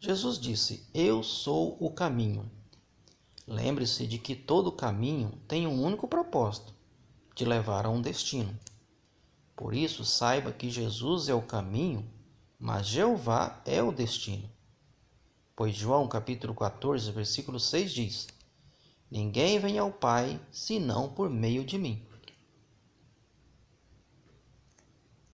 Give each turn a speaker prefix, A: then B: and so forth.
A: Jesus disse: Eu sou o caminho. Lembre-se de que todo caminho tem um único propósito: te levar a um destino. Por isso, saiba que Jesus é o caminho, mas Jeová é o destino. Pois João capítulo 14, versículo 6 diz: Ninguém vem ao Pai senão por meio de mim.